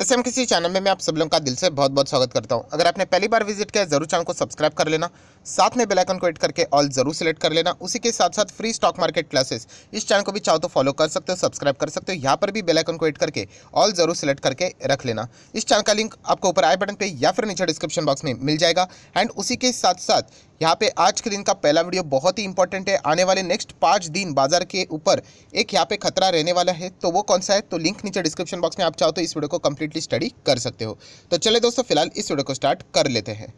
S M किसी channel में मैं आप सब लोगों का दिल से बहुत बहुत स्वागत करता हूं अगर आपने पहली बार विजिट किया जरूर चैनल को सब्सक्राइब कर लेना साथ में बेल आइकन को एड करके ऑल जरूर सेलेक्ट कर लेना उसी के साथ साथ फ्री स्टॉक मार्केट क्लासेस इस चैनल को भी चाहो तो फॉलो कर सकते हो सब्सक्राइब कर सकते हो यहाँ पर भी बेलाइकन को एड करके ऑल जरूर सेलेक्ट करके रख लेना इस चैनल का लिंक आपको ऊपर आई बटन पर या फिर नीचे डिस्क्रिप्शन बॉक्स में मिल जाएगा एंड उसी के साथ साथ यहाँ पे आज के दिन का पहला वीडियो बहुत ही इंपॉर्टेंट है आने वाले नेक्स्ट पाँच दिन बाजार के ऊपर एक यहाँ पे खतरा रहने वाला है तो वो कौन सा है तो लिंक नीचे डिस्क्रिप्शन बॉक्स में आप चाहो तो इस वीडियो को कंप्लीट कंप्लीटली स्टडी कर सकते हो तो चले दोस्तों फिलहाल इस वीडियो को स्टार्ट कर लेते हैं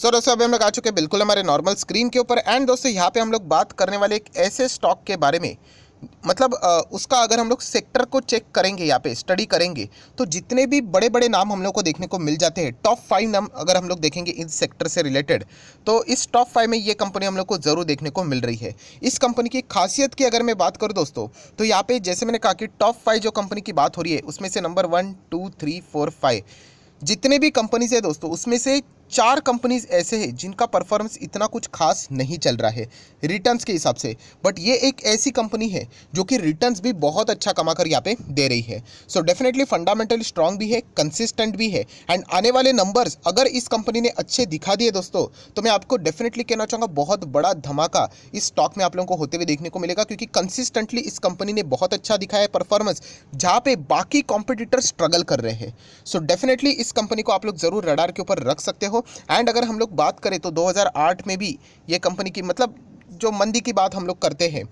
सो दोस्तों अभी हम लोग आ चुके हैं बिल्कुल हमारे नॉर्मल स्क्रीन के ऊपर एंड दोस्तों यहाँ पे हम लोग बात करने वाले एक ऐसे स्टॉक के बारे में मतलब उसका अगर हम लोग सेक्टर को चेक करेंगे यहाँ पे स्टडी करेंगे तो जितने भी बड़े बड़े नाम हम लोग को देखने को मिल जाते हैं टॉप फाइव नाम अगर हम लोग देखेंगे इस सेक्टर से रिलेटेड तो इस टॉप फाइव में ये कंपनी हम लोग को ज़रूर देखने को मिल रही है इस कंपनी की खासियत की अगर मैं बात करूँ दोस्तों तो यहाँ पर जैसे मैंने कहा कि टॉप फाइव जो कंपनी की बात हो रही है उसमें से number one two three four five जितने भी कंपनीज है दोस्तों उसमें से चार कंपनीज ऐसे हैं जिनका परफॉर्मेंस इतना कुछ खास नहीं चल रहा है रिटर्न्स के हिसाब से बट ये एक ऐसी कंपनी है जो कि रिटर्न्स भी बहुत अच्छा कमा कर यहाँ पे दे रही है सो डेफिनेटली फंडामेंटली स्ट्रांग भी है कंसिस्टेंट भी है एंड आने वाले नंबर्स अगर इस कंपनी ने अच्छे दिखा दिए दोस्तों तो मैं आपको डेफिनेटली कहना चाहूँगा बहुत बड़ा धमाका इस स्टॉक में आप लोगों को होते हुए देखने को मिलेगा क्योंकि कंसिस्टेंटली इस कंपनी ने बहुत अच्छा दिखाया है परफॉर्मेंस जहाँ पे बाकी कॉम्पिटिटर स्ट्रगल कर रहे हैं सो डेफिनेटली इस कंपनी को आप लोग जरूर रडार के ऊपर रख सकते हो हो एंड अगर हम लोग बात करें तो 2008 में भी ये कंपनी की मतलब जो मंदी की बात हम लोग करते हैं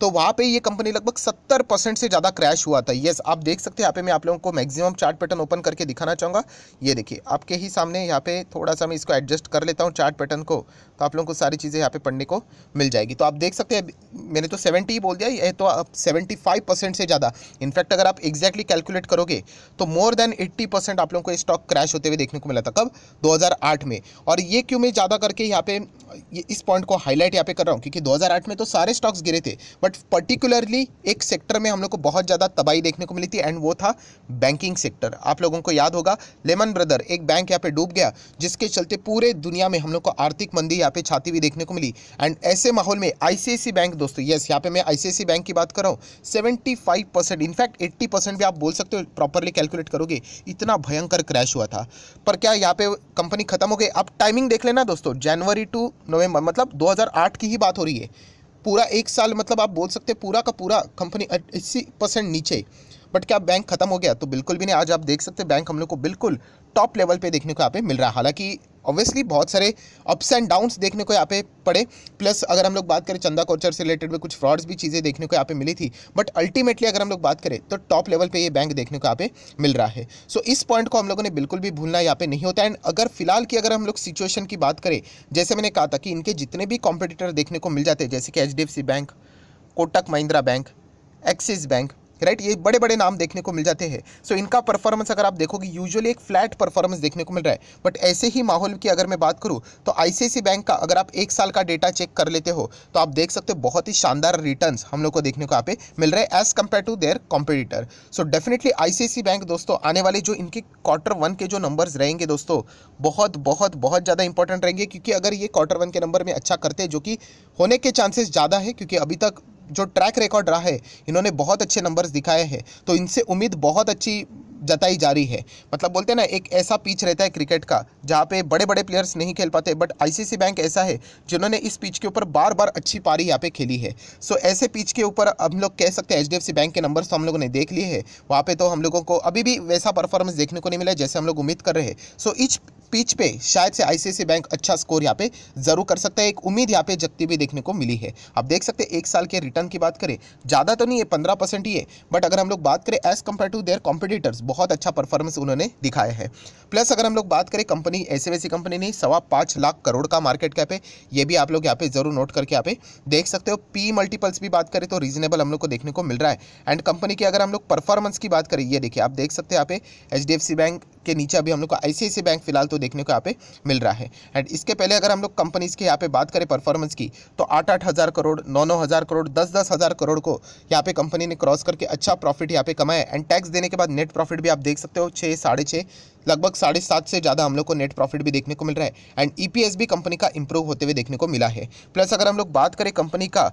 तो वहाँ पे ये कंपनी लगभग 70 परसेंट से ज़्यादा क्रैश हुआ था येस आप देख सकते हैं यहाँ पे मैं आप लोगों को मैक्सिमम चार्ट पैटर्न ओपन करके दिखाना चाहूँगा ये देखिए आपके ही सामने यहाँ पे थोड़ा सा मैं इसको एडजस्ट कर लेता हूँ चार्ट पैटर्न को तो आप लोगों को सारी चीज़ें यहाँ पे पढ़ने को मिल जाएगी तो आप देख सकते हैं मैंने तो सेवेंटी बोल दिया ये तो आप सेवेंटी से ज़्यादा इनफैक्ट अगर आप एक्जैक्टली कैलकुलेट करोगे तो मोर देन एट्टी आप लोगों को स्टॉक क्रैश होते हुए देखने को मिला था कब दो में और ये क्यों मैं ज़्यादा करके यहाँ पे इस पॉइंट को हाईलाइट यहाँ पे कर रहा हूँ क्योंकि दो में तो सारे स्टॉक्स गिरे थे बट बट पर्टिकुलरली एक सेक्टर में हम लोग को बहुत ज़्यादा तबाही देखने को मिली थी एंड वो था बैंकिंग सेक्टर आप लोगों को याद होगा लेमन ब्रदर एक बैंक यहाँ पे डूब गया जिसके चलते पूरे दुनिया में हम लोग को आर्थिक मंदी यहाँ पे छाती हुई देखने को मिली एंड ऐसे माहौल में आईसीआईसी बैंक दोस्तों यस यहाँ पे मैं आईसीआईसी बैंक की बात कर रहा हूँ seventy five percent in fact eighty percent भी आप बोल सकते हो प्रॉपरली कैलकुलेट करोगे इतना भयंकर क्रैश हुआ था पर क्या यहाँ पे कंपनी खत्म हो गई आप टाइमिंग देख लेना दोस्तों जनवरी टू नवंबर मतलब 2008 की ही बात हो रही है पूरा एक साल मतलब आप बोल सकते हैं पूरा का पूरा कंपनी अस्सी परसेंट नीचे बट क्या बैंक खत्म हो गया तो बिल्कुल भी नहीं आज आप देख सकते बैंक हम लोग को बिल्कुल टॉप लेवल पे देखने को यहाँ पे मिल रहा है हालांकि ऑब्वियसली बहुत सारे अप्स एंड डाउन्स देखने को यहाँ पे पड़े प्लस अगर हम लोग बात करें चंदा कोचर से रिलेटेड में कुछ फ्रॉड्स भी चीज़ें देखने को यहाँ पे मिली थी बट अल्टीमेटली अगर हम लोग बात करें तो टॉप लेवल पे ये बैंक देखने को यहाँ पे मिल रहा है सो so, इस पॉइंट को हम लोगों ने बिल्कुल भी भूलना यहाँ पे नहीं होता एंड अगर फिलहाल की अगर हम लोग सिचुएशन की बात करें जैसे मैंने कहा था कि इनके जितने भी कॉम्पिटिटर देखने को मिल जाते हैं जैसे कि H bank Kotak Mahindra bank Axis bank right ये बड़े बड़े नाम देखने को मिल जाते हैं सो so, इनका परफॉर्मेंस अगर आप देखोगे यूजुअली एक फ्लैट परफॉर्मेंस देखने को मिल रहा है बट ऐसे ही माहौल की अगर मैं बात करूँ तो आई बैंक का अगर आप एक साल का डेटा चेक कर लेते हो तो आप देख सकते हो बहुत ही शानदार रिटर्न हम लोग को देखने को आप मिल रहा है as compared to their competitor so definitely I bank दोस्तों आने वाले जो इनके क्वार्टर वन के जो नंबर्स रहेंगे दोस्तों बहुत बहुत बहुत ज़्यादा इंपॉर्टेंट रहेंगे क्योंकि अगर ये क्वार्टर वन के नंबर में अच्छा करते हैं जो कि होने के चांसेस ज़्यादा है क्योंकि अभी तक जो ट्रैक रिकॉर्ड रहा है इन्होंने बहुत अच्छे नंबर्स दिखाए हैं तो इनसे उम्मीद बहुत अच्छी जताई जा रही है मतलब बोलते हैं ना एक ऐसा पिच रहता है क्रिकेट का जहाँ पे बड़े बड़े प्लेयर्स नहीं खेल पाते बट आईसीसी बैंक ऐसा है जिन्होंने इस पिच के ऊपर बार बार अच्छी पारी यहाँ पे खेली है सो ऐसे पिच के ऊपर हम लोग कह सकते हैं एच बैंक के नंबर्स तो हम लोगों ने देख लिए है वहाँ पर तो हम लोगों को अभी भी वैसा परफॉर्मेंस देखने को नहीं मिला जैसे हम लोग उम्मीद कर रहे हैं सो इस पिच पे शायद से आईसीआईसी बैंक अच्छा स्कोर यहाँ पे जरूर कर सकता है एक उम्मीद यहाँ पे जगती भी देखने को मिली है आप देख सकते हैं एक साल के रिटर्न की बात करें ज़्यादा तो नहीं है पंद्रह परसेंट ही है बट अगर हम लोग बात करें as compared to their competitors बहुत अच्छा परफॉर्मेंस उन्होंने दिखाया है प्लस अगर हम लोग बात करें कंपनी ऐसे वैसी कंपनी नहीं सवा पाँच लाख करोड़ का मार्केट कैप है ये भी आप लोग यहाँ पे जरूर नोट करके यहाँ पे देख सकते हो पी मल्टीपल्स भी बात करें तो रीजनेबल हम लोग को देखने को मिल रहा है एंड कंपनी की अगर हम लोग परफॉर्मेंस की बात करें ये देखिए आप देख सकते हैं यहाँ पे एच बैंक के नीचे अभी हम लोग को आई बैंक फिलहाल तो आपको देखने को यहाँ पे मिल रहा है एंड इसके पहले अगर हम लोग कंपनीज़ की यहाँ पे बात करें परफॉर्मेंस की तो आठ आठ हज़ार करोड़ नौ नौ हज़ार करोड़ दस दस हज़ार करोड़ को यहाँ पे कंपनी ने क्रॉस करके अच्छा प्रॉफिट यहाँ पे कमाया एंड टैक्स देने के बाद नेट प्रॉफिट भी आप देख सकते हो छः साढ़े छः लगभग साढ़े सात से ज़्यादा हम लोग को नेट प्रॉफिट भी देखने को मिल रहा है एंड ई e भी कंपनी का इंप्रूव होते हुए देखने को मिला है प्लस अगर हम लोग बात करें कंपनी का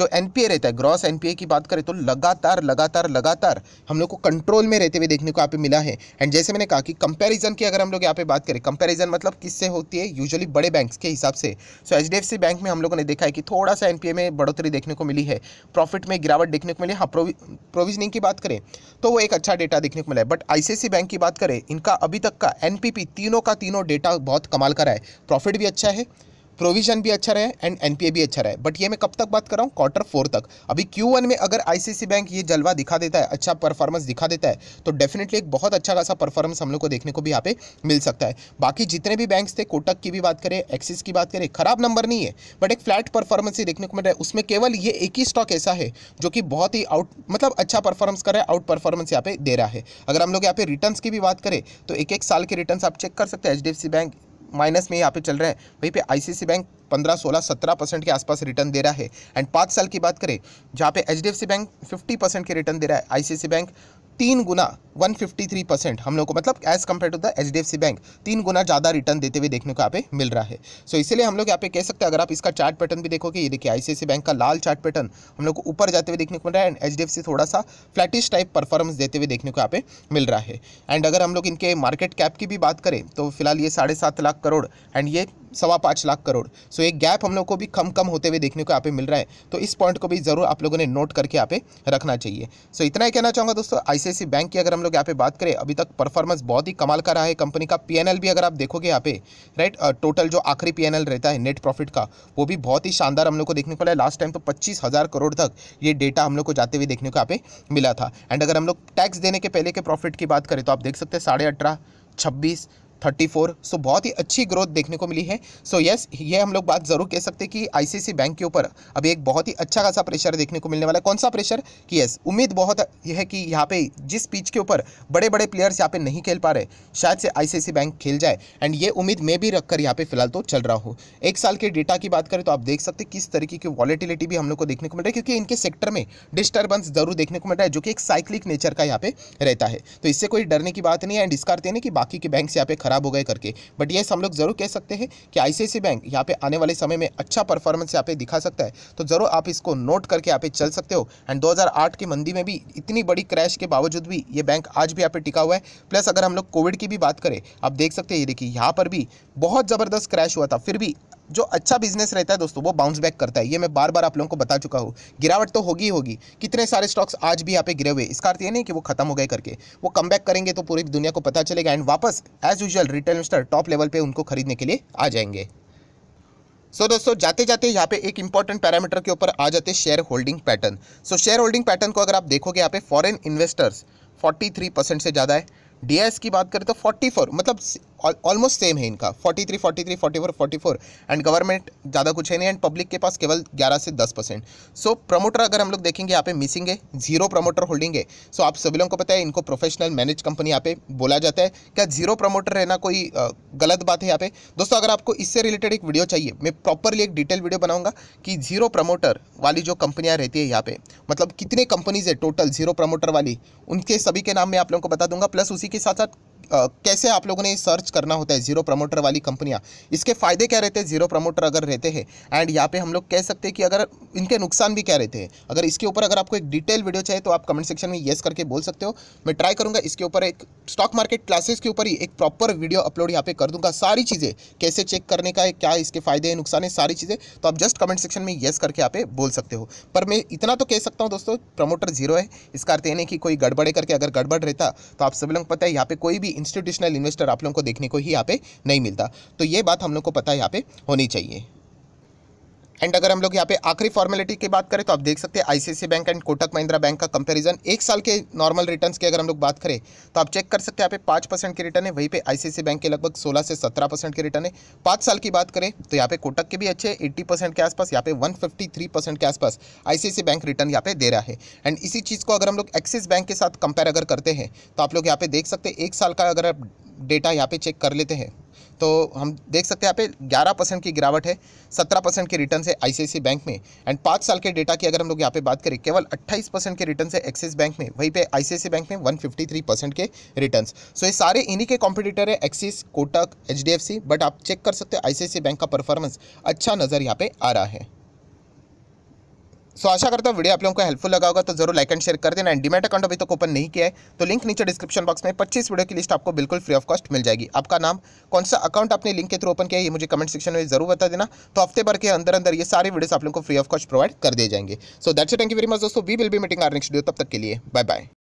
जो एनपीए रहता है ग्रॉस एनपीए की बात करें तो लगातार लगातार लगातार हम लोग को कंट्रोल में रहते हुए देखने को यहाँ पे मिला है एंड जैसे मैंने कहा कि कंपेरिजन की अगर हम लोग यहाँ पे बात करें कंपेरिजन मतलब किससे होती है यूजली बड़े बैंक के हिसाब से सो एच बैंक में हम लोगों ने देखा है कि थोड़ा सा एन में बढ़ोतरी देखने को मिली है प्रॉफिट में गिरावट देखने को मिली हाँ प्रोविजनिंग की बात करें तो वो एक अच्छा डेटा देखने को मिला है बट आई बैंक की बात करें इनका अभी तक का एनपीपी तीनों का तीनों डेटा बहुत कमाल का रहा है प्रॉफिट भी अच्छा है प्रोविजन भी अच्छा रहे एंड एनपीए भी अच्छा रहे बट ये मैं कब तक बात कर रहा हूँ क्वार्टर फोर तक अभी क्यू वन में अगर आईसीसी बैंक ये जलवा दिखा देता है अच्छा परफॉर्मेंस दिखा देता है तो डेफिनेटली एक बहुत अच्छा खासा परफॉर्मेंस हम लोग को देखने को भी यहाँ पे मिल सकता है बाकी जितने भी बैंक थे कोटक की भी बात करें एक्सिस की बात करें खराब नंबर नहीं है बट एक फ्लैट परफॉर्मेंस ही देखने को मिल रहा है उसमें केवल ये एक ही स्टॉक ऐसा है जो कि बहुत ही आउट मतलब अच्छा परफॉर्मेंस कर रहा है आउट परफॉर्मेंस यहाँ पे दे रहा है अगर हम लोग यहाँ पे रिटर्न की भी बात करें तो एक एक साल के रिटर्न आप चेक कर सकते हैं एच बैंक माइनस में यहाँ पे चल रहे हैं वहीं पे आईसीसी बैंक पंद्रह सोलह सत्रह परसेंट के आसपास रिटर्न दे रहा है एंड पाँच साल की बात करें जहाँ पे एच बैंक फिफ्टी परसेंट के रिटर्न दे रहा है आईसीसी बैंक तीन गुना 153 परसेंट हम लोग को मतलब as compared to the H D F C bank तीन गुना ज़्यादा रिटर्न देते हुए देखने को यहाँ पे मिल रहा है सो so, इसलिए हम लोग यहाँ पे कह सकते हैं अगर आप इसका चार्ट पैटर्न भी देखोगे ये देखिए आईसीआईसी बैंक का लाल चार्ट पैटर्न हम लोग को ऊपर जाते हुए देखने को मिल रहा है and H D F C थोड़ा सा फ्लैटिश टाइप परफॉर्मेंस देते हुए देखने को यहाँ पे मिल रहा है एंड अगर हम लोग इनके मार्केट कैप की भी बात करें तो फिलहाल ये साढ़े सात लाख करोड़ एंड ये सवा पाँच लाख करोड़ सो एक गैप हम लोग को भी कम कम होते हुए देखने को यहाँ पे मिल रहा है तो इस पॉइंट को भी ज़रूर आप लोगों ने नोट करके यहाँ पे रखना चाहिए सो इतना ही कहना चाहूँगा दोस्तों आई आईसीआईसी बैंक की अगर हम लोग यहाँ पे बात करें अभी तक परफॉर्मेंस बहुत ही कमाल का रहा है कंपनी का पीएनएल भी अगर आप देखोगे यहाँ पे राइट टोटल जो आखिरी पीएनएल रहता है नेट प्रॉफिट का वो भी बहुत ही शानदार हम लोग को देखने को मिला लास्ट टाइम तो पच्चीस हज़ार करोड़ तक ये डेटा हम लोग को जाते हुए देखने को यहाँ पे मिला था एंड अगर हम लोग टैक्स देने के पहले के प्रॉफिट की बात करें तो आप देख सकते हैं साढ़े अठारह छब्बीस थर्टी फोर सो बहुत ही अच्छी ग्रोथ देखने को मिली है सो so, यस yes, ये हम लोग बात ज़रूर कह सकते हैं कि आईसीआईसी बैंक के ऊपर अभी एक बहुत ही अच्छा खासा प्रेशर देखने को मिलने वाला है कौन सा प्रेशर कि यस yes, उम्मीद बहुत यह है कि यहाँ पे जिस पिच के ऊपर बड़े बड़े प्लेयर्स यहाँ पे नहीं खेल पा रहे शायद से आई बैंक खेल जाए एंड ये उम्मीद मैं भी रखकर यहाँ पे फिलहाल तो चल रहा हूँ एक साल के डेटा की बात करें तो आप देख सकते किस तरीके की वॉलिटिलिटी भी हम लोग को देखने को मिल रही है क्योंकि इनके सेक्टर में डिस्टर्बेंस जरूर देखने को मिल रहा है जो कि एक साइक्लिक नेचर का यहाँ पे रहता है तो इससे कोई डरने की बात नहीं है एंड इसका अर्थ नहीं कि बाकी के बैंक यहाँ पे खराब ख़राब हो गए करके बट येस हम लोग ज़रूर कह सकते हैं कि आई बैंक यहाँ पे आने वाले समय में अच्छा परफॉर्मेंस यहाँ पे दिखा सकता है तो ज़रूर आप इसको नोट करके यहाँ पे चल सकते हो एंड 2008 की मंदी में भी इतनी बड़ी क्रैश के बावजूद भी ये बैंक आज भी यहाँ पे टिका हुआ है प्लस अगर हम लोग कोविड की भी बात करें आप देख सकते हैं ये देखिए यहाँ पर भी बहुत ज़बरदस्त क्रैश हुआ था फिर भी जो अच्छा बिजनेस रहता है दोस्तों वो बाउंस बैक करता है ये मैं बार बार आप लोगों को बता चुका हूँ गिरावट तो होगी ही होगी कितने सारे स्टॉक्स आज भी यहाँ पे गिरे हुए इसका अर्थ ये नहीं कि वो खत्म हो गए करके वो कम करेंगे तो पूरी दुनिया को पता चलेगा एंड वापस as usual retail investor top level पर उनको खरीदने के लिए आ जाएंगे सो so, दोस्तों जाते जाते यहाँ पे एक इंपॉर्टेंट पैरामीटर के ऊपर आ जाते share holding pattern so share holding pattern को अगर आप देखोगे यहाँ पे फॉरेन इन्वेस्टर्स 43 परसेंट से ज़्यादा है डी की बात करें तो 44 मतलब ऑलमोस्ट सेम है इनका 43 43 44 44 एंड गवर्नमेंट ज़्यादा कुछ है नहीं एंड पब्लिक के पास केवल 11 से 10 परसेंट सो प्रमोटर अगर हम लोग देखेंगे यहाँ पे मिसिंग है जीरो प्रमोटर होल्डिंग है सो so, आप सभी लोगों को पता है इनको प्रोफेशनल मैनेज कंपनी यहाँ पे बोला जाता है क्या जीरो प्रमोटर रहना कोई गलत बात है यहाँ पे दोस्तों अगर आपको इससे रिलेटेड एक वीडियो चाहिए मैं प्रॉपरली एक डिटेल वीडियो बनाऊंगा कि जीरो प्रमोटर वाली जो कंपनियाँ रहती है यहाँ पे मतलब कितने कंपनीज है टोटल जीरो प्रमोटर वाली उनके सभी के नाम मैं आप लोगों को बता दूंगा प्लस उसी के साथ साथ आ, कैसे आप लोगों ने सर्च करना होता है जीरो प्रमोटर वाली कंपनियां इसके फायदे क्या रहते हैं जीरो प्रमोटर अगर रहते हैं एंड यहाँ पे हम लोग कह सकते हैं कि अगर इनके नुकसान भी क्या रहते हैं अगर इसके ऊपर अगर आपको एक डिटेल वीडियो चाहिए तो आप कमेंट सेक्शन में येस करके बोल सकते हो मैं ट्राई करूँगा इसके ऊपर एक स्टॉक मार्केट क्लासेस के ऊपर ही एक प्रॉपर वीडियो अपलोड यहाँ पे कर दूंगा सारी चीज़ें कैसे चेक करने का है क्या इसके फायदे हैं नुकसान है सारी चीज़ें तो आप जस्ट कमेंट सेक्शन में येस करके यहाँ पे बोल सकते हो पर मैं इतना तो कह सकता हूँ दोस्तों प्रमोटर जीरो है इसका अर्थ ये नहीं कि कोई गड़बड़े करके अगर गड़बड़ रहता तो आप सभी लोग पता है यहाँ पे कोई भी इंस्टीट्यूशनल इन्वेस्टर आप लोगों को देखने को ही यहाँ पे नहीं मिलता तो ये बात हम लोग को पता यहाँ पे होनी चाहिए एंड अगर हम लोग यहाँ पे आखिरी फॉर्मेलिटी की बात करें तो आप देख सकते हैं ICICI bank and Kotak Mahindra bank का कंपेरिजन एक साल के नॉर्मल रिटर्न की अगर हम लोग बात करें तो आप चेक कर सकते हैं यहाँ पे पाँच परसेंट के रिटर्न है वहीं पे आईसीआईसी बैंक के लगभग सोलह से सत्रह परसेंट के रिटर्न है पाँच साल की बात करें तो यहाँ पे कोटक के भी अच्छे एट्टी परसेंट के आसपास यहाँ पे वन फिफ्टी थ्री परसेंट के आसपास आईसीआईसी बैंक रिटर्न यहाँ पे दे रहा है एंड इसी चीज़ को अगर हम लोग एक्सिस बैंक के साथ कंपेयर अगर करते हैं तो आप लोग यहाँ पे देख सकते हैं एक साल का अगर आप डेटा यहाँ पे चेक कर लेते हैं तो हम देख सकते हैं यहाँ पे 11 परसेंट की गिरावट है 17 परसेंट के रिटर्न है आईसीआईसी बैंक में एंड पाँच साल के डेटा की अगर हम लोग यहाँ पे बात करें केवल 28 परसेंट के रिटर्न है एक्सिस बैंक में वहीं पे आईसीआईसी बैंक में 153 परसेंट के रिटर्न सो ये सारे इन्हीं के कॉम्पिटिटर है एक्सिस कोटक एच बट आप चेक कर सकते हो आई बैंक का परफॉर्मेंस अच्छा नज़र यहाँ पर आ रहा है सो so, आशा करता हूँ वीडियो आप लोगों को हेल्पफुल लगा होगा तो जरूर लाइक एंड शेयर कर देना एंड डिमेट अकाउंट अभी तक तो ओपन नहीं किया है तो लिंक नीचे डिस्क्रिप्शन बॉक्स में 25 वीडियो की लिस्ट आपको बिल्कुल फ्री ऑफ कॉस्ट मिल जाएगी आपका नाम कौन सा अकाउंट आपने लिंक के थ्रू ओपन किया है ये मुझे कमेंट सेक्शन में जरूर बता देना तो हफ्ते भर के अंदर अंदर ये सारे वीडियो आप लोग को फ्री ऑफ कॉस्ट प्रोवाइड कर दिए जाएंगे so that's thank you very much दोस्तों we will be meeting our next video तब तक के लिए बाय बाय